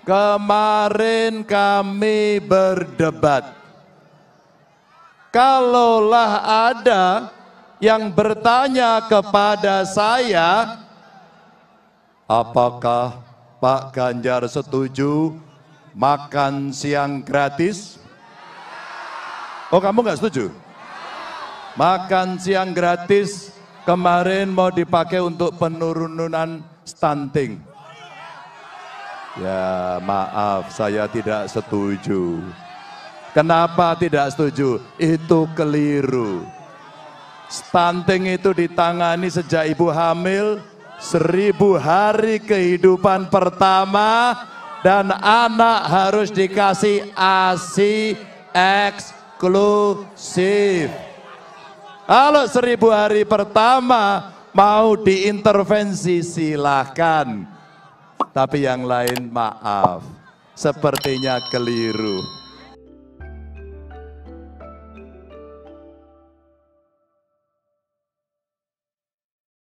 Kemarin kami berdebat. Kalaulah ada yang bertanya kepada saya, apakah Pak Ganjar setuju makan siang gratis? Oh kamu nggak setuju? Makan siang gratis kemarin mau dipakai untuk penurunan stunting. Ya maaf saya tidak setuju. Kenapa tidak setuju? Itu keliru. Stunting itu ditangani sejak ibu hamil seribu hari kehidupan pertama dan anak harus dikasih ASI eksklusif. Kalau seribu hari pertama mau diintervensi silahkan tapi yang lain maaf. Sepertinya keliru.